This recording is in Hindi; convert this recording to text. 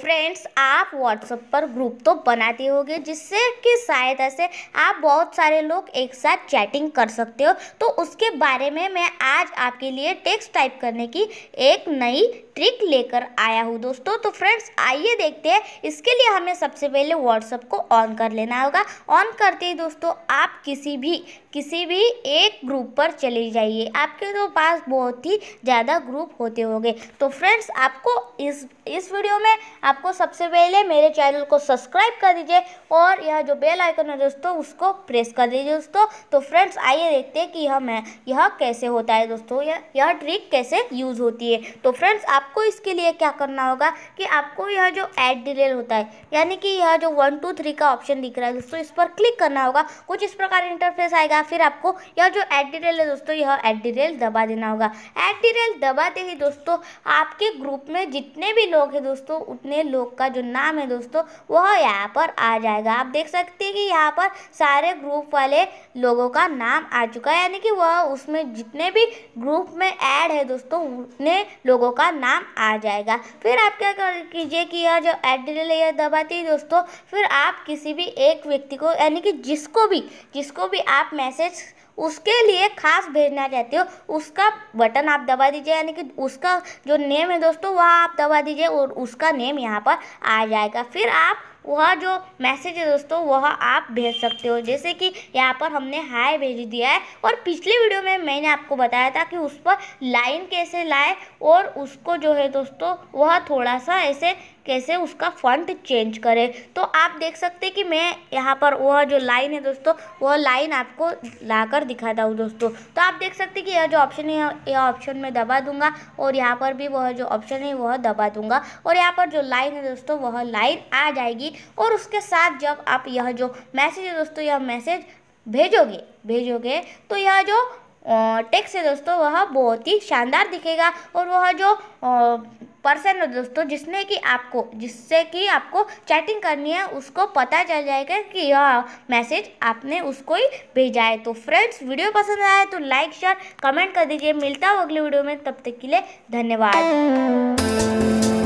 फ्रेंड्स आप व्हाट्सएप पर ग्रुप तो बनाते होगे जिससे कि सहायता से आप बहुत सारे लोग एक साथ चैटिंग कर सकते हो तो उसके बारे में मैं आज आपके लिए टेक्स्ट टाइप करने की एक नई ट्रिक लेकर आया हूँ दोस्तों तो फ्रेंड्स आइए देखते हैं इसके लिए हमें सबसे पहले व्हाट्सअप को ऑन कर लेना होगा ऑन करते ही दोस्तों आप किसी भी किसी भी एक ग्रुप पर चले जाइए आपके तो पास बहुत ही ज़्यादा ग्रुप होते होंगे तो फ्रेंड्स आपको इस इस वीडियो में आपको सबसे पहले मेरे चैनल को सब्सक्राइब कर दीजिए और यह जो बेल आइकन है दोस्तों उसको प्रेस कर दीजिए दोस्तों तो फ्रेंड्स आइए देखते हैं कि यह मैं यह कैसे होता है दोस्तों यह यह ट्रिक कैसे यूज़ होती है तो फ्रेंड्स आपको इसके लिए क्या करना होगा कि आपको यह जो एड डिलेल होता है यानी कि यह जो वन टू थ्री का ऑप्शन दिख रहा है दोस्तों इस पर क्लिक करना होगा कुछ इस प्रकार इंटरफेस आएगा फिर आपको यह जो एड डिटेल है दोस्तों यह एड डिटेल दबा देना होगा एड डिटेल दबाते ही दोस्तों आपके ग्रुप में जितने भी लोग हैं दोस्तों उतने कितने लोग का जो नाम है दोस्तों वह यहाँ पर आ जाएगा आप देख सकते हैं कि यहाँ पर सारे ग्रुप वाले लोगों का नाम आ चुका है यानी कि वह उसमें जितने भी ग्रुप में ऐड है दोस्तों उतने लोगों का नाम आ जाएगा फिर आप क्या कर कीजिए कि यह जो एड लेयर दबाती है दोस्तों फिर आप किसी भी एक व्यक्ति को यानी कि जिसको भी जिसको भी आप मैसेज उसके लिए खास भेजना चाहते हो उसका बटन आप दबा दीजिए यानी कि उसका जो नेम है दोस्तों वह आप दबा दीजिए और उसका नेम यहाँ पर आ जाएगा फिर आप वह जो मैसेज है दोस्तों वह आप भेज सकते हो जैसे कि यहाँ पर हमने हाय भेज दिया है और पिछले वीडियो में मैंने आपको बताया था कि उस पर लाइन कैसे लाए और उसको जो है दोस्तों वह थोड़ा सा ऐसे कैसे उसका फंट चेंज करें तो आप देख सकते कि मैं यहाँ पर वह जो लाइन है दोस्तों वह लाइन आपको लाकर दिखाता हूँ दोस्तों तो आप देख सकते कि यह जो ऑप्शन है यह ऑप्शन में दबा दूंगा और यहाँ पर भी वह जो ऑप्शन है वह दबा दूंगा और यहाँ पर जो लाइन है दोस्तों वह लाइन आ जाएगी और उसके साथ जब आप यह जो मैसेज है दोस्तों यह मैसेज भेजोगे भेजोगे तो यह जो टेक्स्ट है दोस्तों वह बहुत ही शानदार दिखेगा और वह जो पर्सन है दोस्तों जिसने कि आपको जिससे कि आपको चैटिंग करनी है उसको पता चल जाएगा कि यह मैसेज आपने उसको ही भेजा है तो फ्रेंड्स वीडियो पसंद आया है तो लाइक शेयर कमेंट कर दीजिए मिलता हो अगले वीडियो में तब तक के लिए धन्यवाद